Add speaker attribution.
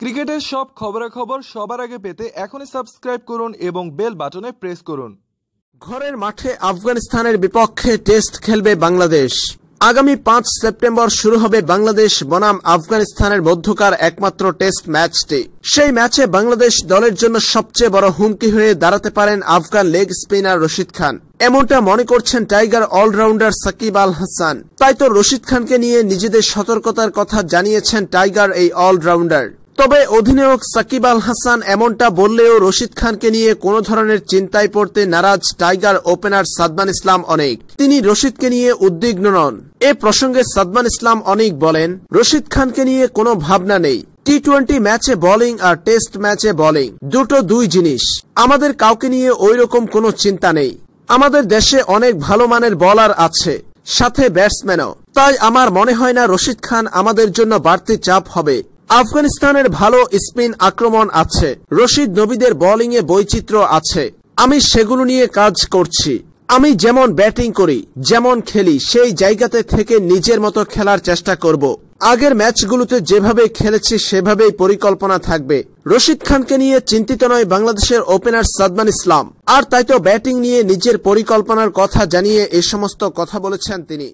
Speaker 1: ক্রিকেটের সব খবরাখবর সবার আগে পেতে এখনই সাবস্ক্রাইব করুন এবং বেল বাটনে প্রেস করুন ঘরের মাঠে আফগানিস্তানের বিপক্ষে টেস্ট খেলবে বাংলাদেশ আগামী পাঁচ সেপ্টেম্বর শুরু হবে বাংলাদেশ বনাম আফগানিস্তানের মধ্যকার একমাত্র টেস্ট ম্যাচটি সেই ম্যাচে বাংলাদেশ দলের জন্য সবচেয়ে বড় হুমকি হয়ে দাঁড়াতে পারেন Afghan leg spinner Rashid Khan এমনটা মনে করছেন টাইগার অলরাউন্ডার সাকিব আল হাসান তাই তো রশিদ খানকে নিয়ে নিজেদের সতর্কতার কথা জানিয়েছেন টাইগার এই অলরাউন্ডার তবে অধিনায়ক সাকিব আল হাসান এমনটা বললেও রশিদ খানকে নিয়ে কোনো ধরনের চিন্তায় পড়তে নারাজ টাইগার ওপেনার সাদমান ইসলাম অনেক তিনি রশিদকে নিয়ে উদ্বিগ্ন নন এ প্রসঙ্গে সাদমান ইসলাম অনেক বলেন রশিদ খানকে নিয়ে কোনো ভাবনা নেই টি টোয়েন্টি ম্যাচে বোলিং আর টেস্ট ম্যাচে বোলিং দুটো দুই জিনিস আমাদের কাউকে নিয়ে ওই রকম কোনো চিন্তা নেই আমাদের দেশে অনেক ভালো মানের বলার আছে সাথে ব্যাটসম্যানও তাই আমার মনে হয় না রশিদ খান আমাদের জন্য বাড়তি চাপ হবে আফগানিস্তানের ভালো স্পিন আক্রমণ আছে রশিদ নবীদের বোলিংয়ে বৈচিত্র্য আছে আমি সেগুলো নিয়ে কাজ করছি আমি যেমন ব্যাটিং করি যেমন খেলি সেই জায়গাতে থেকে নিজের মতো খেলার চেষ্টা করব আগের ম্যাচগুলোতে যেভাবে খেলেছি সেভাবেই পরিকল্পনা থাকবে রশিদ খানকে নিয়ে চিন্তিত নয় বাংলাদেশের ওপেনার সাদমান ইসলাম আর তাই তো ব্যাটিং নিয়ে নিজের পরিকল্পনার কথা জানিয়ে এ সমস্ত কথা বলেছেন তিনি